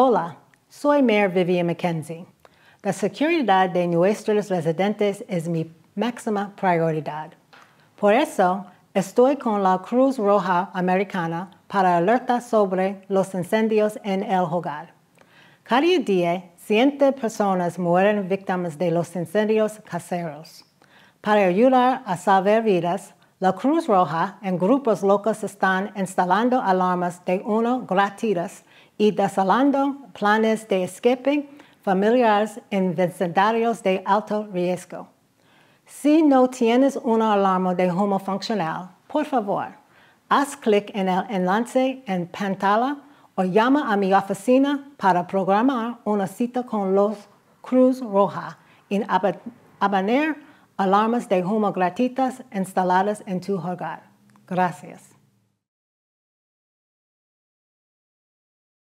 Hola, soy Mayor Vivian McKenzie. La seguridad de nuestros residentes es mi máxima prioridad. Por eso, estoy con la Cruz Roja Americana para alerta sobre los incendios en el hogar. Cada día, ciento personas mueren víctimas de los incendios caseros. Para ayudar a salvar vidas, la Cruz Roja en grupos locos están instalando alarmas de uno gratuitas y desalando planes de escape familiares en vecindarios de alto riesgo. Si no tienes una alarma de humo funcional, por favor, haz clic en el enlace en pantalla o llama a mi oficina para programar una cita con los Cruz Roja en Abaner alarmas de gratuitas instaladas en tu hogar. Gracias.